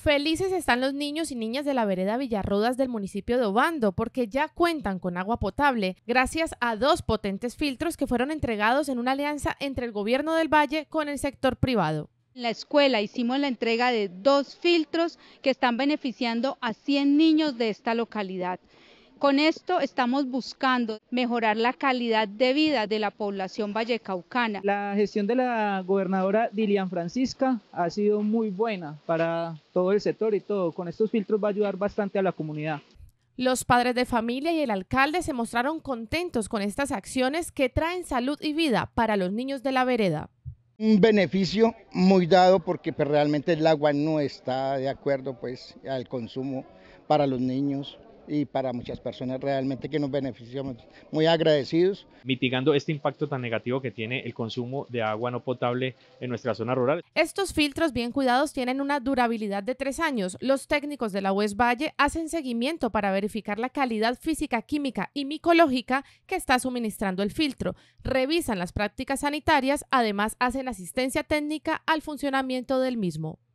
Felices están los niños y niñas de la vereda Villarrodas del municipio de Obando porque ya cuentan con agua potable gracias a dos potentes filtros que fueron entregados en una alianza entre el gobierno del valle con el sector privado. En la escuela hicimos la entrega de dos filtros que están beneficiando a 100 niños de esta localidad. Con esto estamos buscando mejorar la calidad de vida de la población vallecaucana. La gestión de la gobernadora Dilian Francisca ha sido muy buena para todo el sector y todo. Con estos filtros va a ayudar bastante a la comunidad. Los padres de familia y el alcalde se mostraron contentos con estas acciones que traen salud y vida para los niños de la vereda un beneficio muy dado porque pues, realmente el agua no está de acuerdo pues al consumo para los niños y para muchas personas realmente que nos beneficiamos. Muy agradecidos. Mitigando este impacto tan negativo que tiene el consumo de agua no potable en nuestra zona rural. Estos filtros bien cuidados tienen una durabilidad de tres años. Los técnicos de la UES Valle hacen seguimiento para verificar la calidad física, química y micológica que está suministrando el filtro. Revisan las prácticas sanitarias, además hacen asistencia técnica al funcionamiento del mismo.